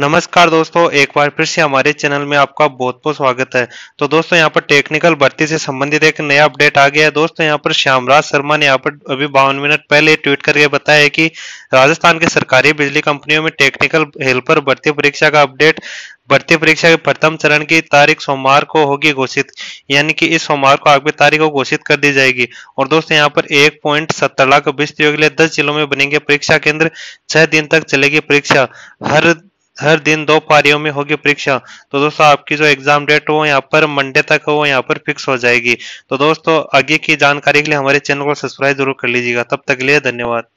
नमस्कार दोस्तों एक बार फिर से हमारे चैनल में आपका बहुत बहुत स्वागत है तो दोस्तों यहाँ पर टेक्निकल भर्ती से संबंधित एक नया अपडेट आ गया है दोस्तों यहाँ पर श्यामराज शर्मा ने यहाँ पर अभी बावन मिनट पहले ट्वीट करके बताया है कि राजस्थान के सरकारी बिजली कंपनियों में टेक्निकल हेल्पर भर्ती परीक्षा का अपडेट भर्ती परीक्षा के प्रथम चरण की तारीख सोमवार को होगी घोषित यानी कि इस सोमवार को आगे तारीख को घोषित कर दी जाएगी और दोस्तों यहाँ पर एक पॉइंट सत्तर लाख अभ्यर्थियों के लिए दस जिलों में बनेंगे परीक्षा केंद्र छह दिन तक चलेगी परीक्षा हर हर दिन दो पारियों में होगी परीक्षा तो दोस्तों आपकी जो एग्जाम डेट हो यहाँ पर मंडे तक हो यहाँ पर फिक्स हो जाएगी तो दोस्तों आगे की जानकारी के लिए हमारे चैनल को सब्सक्राइब जरूर कर लीजिएगा तब तक लिए धन्यवाद